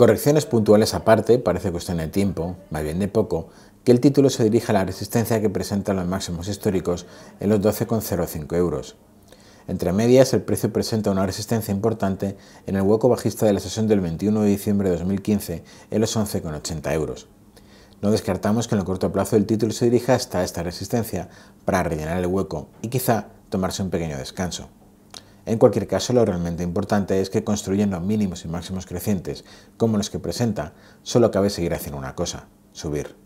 Correcciones puntuales aparte, parece cuestión de tiempo, más bien de poco, que el título se dirija a la resistencia que presenta los máximos históricos en los 12,05 euros. Entre medias, el precio presenta una resistencia importante en el hueco bajista de la sesión del 21 de diciembre de 2015 en los 11,80 euros. No descartamos que en el corto plazo el título se dirija hasta esta resistencia para rellenar el hueco y quizá tomarse un pequeño descanso. En cualquier caso, lo realmente importante es que construyendo mínimos y máximos crecientes, como los que presenta, solo cabe seguir haciendo una cosa, subir.